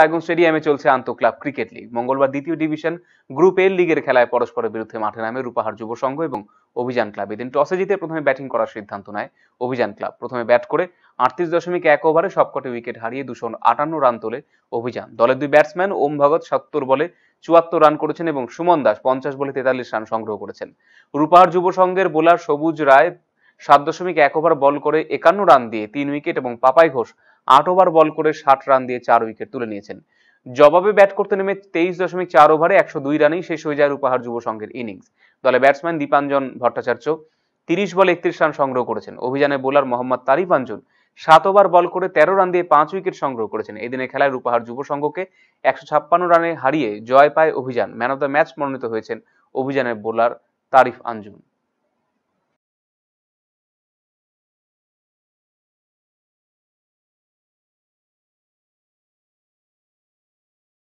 সাইগুন স্টেডিয়ামে চলছে আন্তঃক্লাব cricket league মঙ্গলবার দ্বিতীয় ডিভিশন গ্রুপ এ লিগের খেলায় পরস্পরের বিরুদ্ধে মাঠে নামে রূপাহার যুব সংঘ এবং অভিযান ক্লাব এদিন টসে জিতে প্রথমে ব্যাটিং করার সিদ্ধান্ত নেয় অভিযান ক্লাব প্রথমে ব্যাট করে আটত্রিশ দশমিক এক ওভারে সবকটি উইকেট হারিয়ে দুশো আটান্ন রান তোলে অভিযান দলের দুই ব্যাটসম্যান ওম ভগত সত্তর বলে চুয়াত্তর রান করেছেন এবং সুমন দাস পঞ্চাশ বলে তেতাল্লিশ রান সংগ্রহ করেছেন রূপাহার যুব সংঘের বোলার সবুজ রায় সাত দশমিক এক ওভার বল করে একান্ন রান দিয়ে তিন উইকেট এবং পাপাই ঘোষ আট ওভার বল করে ষাট রান দিয়ে চার উইকেট তুলে নিয়েছেন জবাবে ব্যাট করতে নেমে তেইশ দশমিক চার ওভারে একশো দুই রানেই শেষ হয়ে যায় উপহার যুব সংঘের ইনিংস দলে ব্যাটসম্যান দীপাঞ্জন ভট্টাচার্য তিরিশ বলে একত্রিশ রান সংগ্রহ করেছেন অভিযানে বোলার মোহাম্মদ তারিফ আঞ্জুন সাত ওভার বল করে তেরো রান দিয়ে পাঁচ উইকেট সংগ্রহ করেছেন এদিনে খেলায় রূপাহার যুব সংঘকে একশো ছাপ্পান্ন রানে হারিয়ে জয় পায় অভিযান ম্যান অব দ্য ম্যাচ মনোনীত হয়েছেন অভিযানের বোলার তারিফ আঞ্জুন